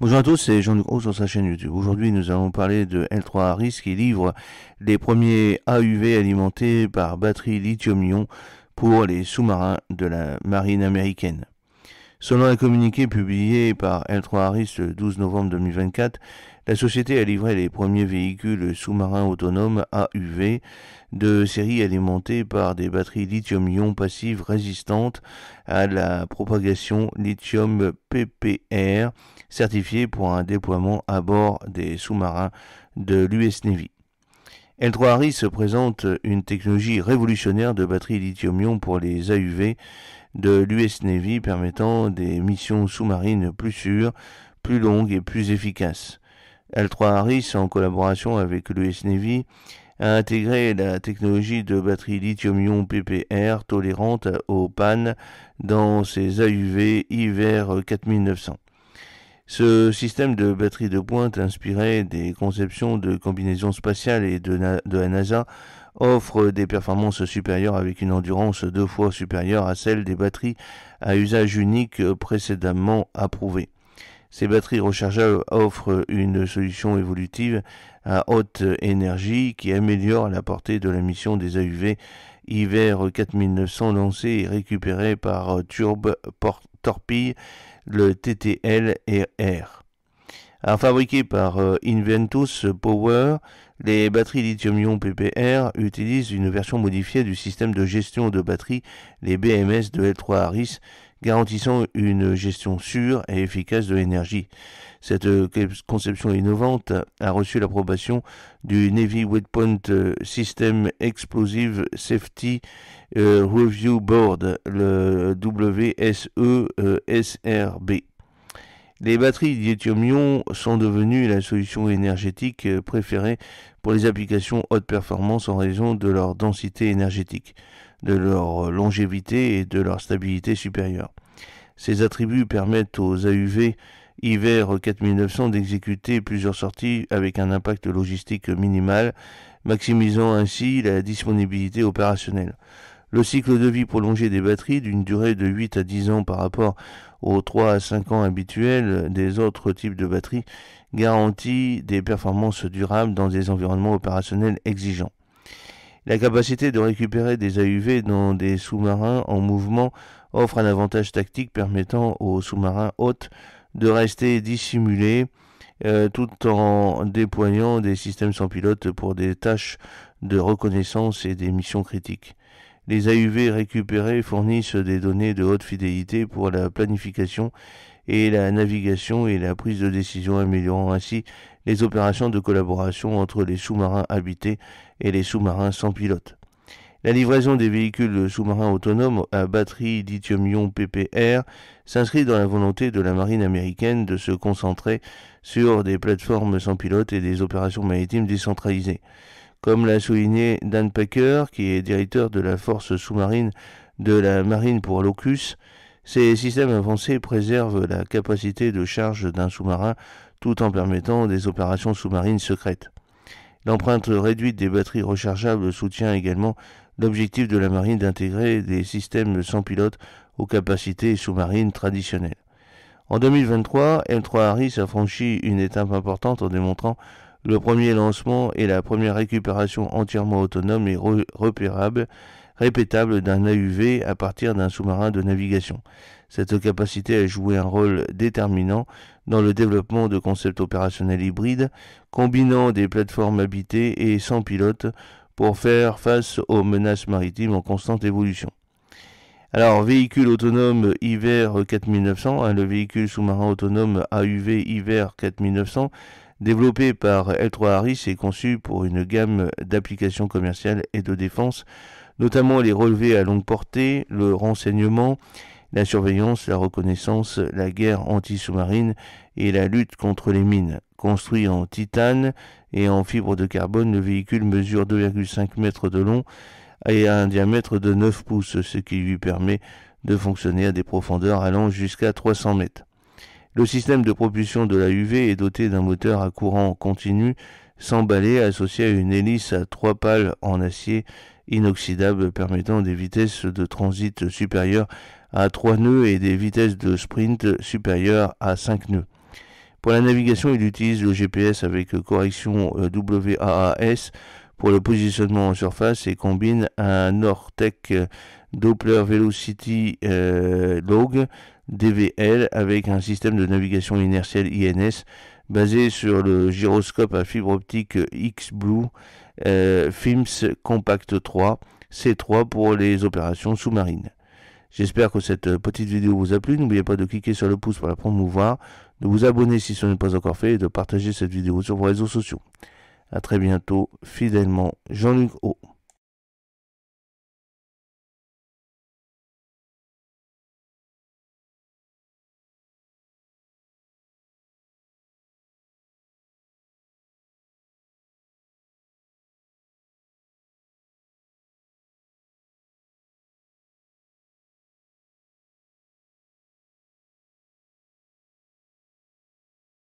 Bonjour à tous, c'est Jean-Luc sur sa chaîne YouTube. Aujourd'hui, nous allons parler de L3 Harris qui livre les premiers AUV alimentés par batterie lithium-ion pour les sous-marins de la marine américaine. Selon un communiqué publié par L3 Harris le 12 novembre 2024, la société a livré les premiers véhicules sous-marins autonomes AUV de série alimentés par des batteries lithium-ion passives résistantes à la propagation lithium PPR certifiées pour un déploiement à bord des sous-marins de l'US Navy. L3 Harris présente une technologie révolutionnaire de batteries lithium-ion pour les AUV de l'US Navy permettant des missions sous-marines plus sûres, plus longues et plus efficaces. L3 Harris, en collaboration avec l'US Navy, a intégré la technologie de batterie lithium-ion PPR tolérante aux pannes dans ses AUV Iver 4900. Ce système de batterie de pointe inspiré des conceptions de combinaison spatiale et de, de la NASA offre des performances supérieures avec une endurance deux fois supérieure à celle des batteries à usage unique précédemment approuvées. Ces batteries rechargeables offrent une solution évolutive à haute énergie qui améliore la portée de la mission des AUV hiver 4900 lancés et récupérés par Turb Torpille, le TTL et R. Alors par euh, Inventus Power, les batteries lithium-ion PPR utilisent une version modifiée du système de gestion de batterie, les BMS de L3 Harris, garantissant une gestion sûre et efficace de l'énergie. Cette euh, conception innovante a reçu l'approbation du Navy Waypoint euh, System Explosive Safety Review Board, le WSE-SRB. Les batteries lithium-ion sont devenues la solution énergétique euh, préférée pour les applications haute performance en raison de leur densité énergétique, de leur euh, longévité et de leur stabilité supérieure. Ces attributs permettent aux AUV Hiver 4900 d'exécuter plusieurs sorties avec un impact logistique minimal, maximisant ainsi la disponibilité opérationnelle. Le cycle de vie prolongé des batteries, d'une durée de 8 à 10 ans par rapport aux 3 à 5 ans habituels des autres types de batteries garantit des performances durables dans des environnements opérationnels exigeants. La capacité de récupérer des AUV dans des sous-marins en mouvement offre un avantage tactique permettant aux sous-marins hôtes de rester dissimulés euh, tout en déployant des systèmes sans pilote pour des tâches de reconnaissance et des missions critiques. Les AUV récupérés fournissent des données de haute fidélité pour la planification et la navigation et la prise de décision, améliorant ainsi les opérations de collaboration entre les sous-marins habités et les sous-marins sans pilote. La livraison des véhicules sous-marins autonomes à batterie lithium-ion PPR s'inscrit dans la volonté de la marine américaine de se concentrer sur des plateformes sans pilote et des opérations maritimes décentralisées. Comme l'a souligné Dan Packer, qui est directeur de la force sous-marine de la marine pour l'Ocus, ces systèmes avancés préservent la capacité de charge d'un sous-marin tout en permettant des opérations sous-marines secrètes. L'empreinte réduite des batteries rechargeables soutient également l'objectif de la marine d'intégrer des systèmes sans pilote aux capacités sous-marines traditionnelles. En 2023, M3 Harris a franchi une étape importante en démontrant le premier lancement est la première récupération entièrement autonome et repérable, répétable d'un AUV à partir d'un sous-marin de navigation. Cette capacité a joué un rôle déterminant dans le développement de concepts opérationnels hybrides, combinant des plateformes habitées et sans pilote pour faire face aux menaces maritimes en constante évolution. Alors, véhicule autonome Hiver 4900, hein, le véhicule sous-marin autonome AUV Hiver 4900 Développé par L3 Harris et conçu pour une gamme d'applications commerciales et de défense, notamment les relevés à longue portée, le renseignement, la surveillance, la reconnaissance, la guerre anti-sous-marine et la lutte contre les mines. Construit en titane et en fibre de carbone, le véhicule mesure 2,5 mètres de long et a un diamètre de 9 pouces, ce qui lui permet de fonctionner à des profondeurs allant jusqu'à 300 mètres. Le système de propulsion de la UV est doté d'un moteur à courant continu sans balai associé à une hélice à trois pales en acier inoxydable permettant des vitesses de transit supérieures à 3 nœuds et des vitesses de sprint supérieures à 5 nœuds. Pour la navigation, il utilise le GPS avec correction euh, WAAS pour le positionnement en surface et combine un Nortec Doppler Velocity euh, Log DVL avec un système de navigation inertielle INS basé sur le gyroscope à fibre optique X-Blue euh, FIMS Compact 3 C3 pour les opérations sous-marines. J'espère que cette petite vidéo vous a plu. N'oubliez pas de cliquer sur le pouce pour la promouvoir, de vous abonner si ce n'est pas encore fait et de partager cette vidéo sur vos réseaux sociaux. A très bientôt, fidèlement, Jean-Luc O.